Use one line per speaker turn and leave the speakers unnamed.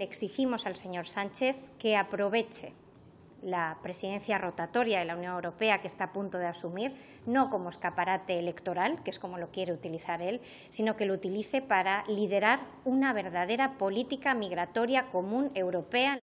le exigimos al señor Sánchez que aproveche la presidencia rotatoria de la Unión Europea que está a punto de asumir, no como escaparate electoral, que es como lo quiere utilizar él, sino que lo utilice para liderar una verdadera política migratoria común europea.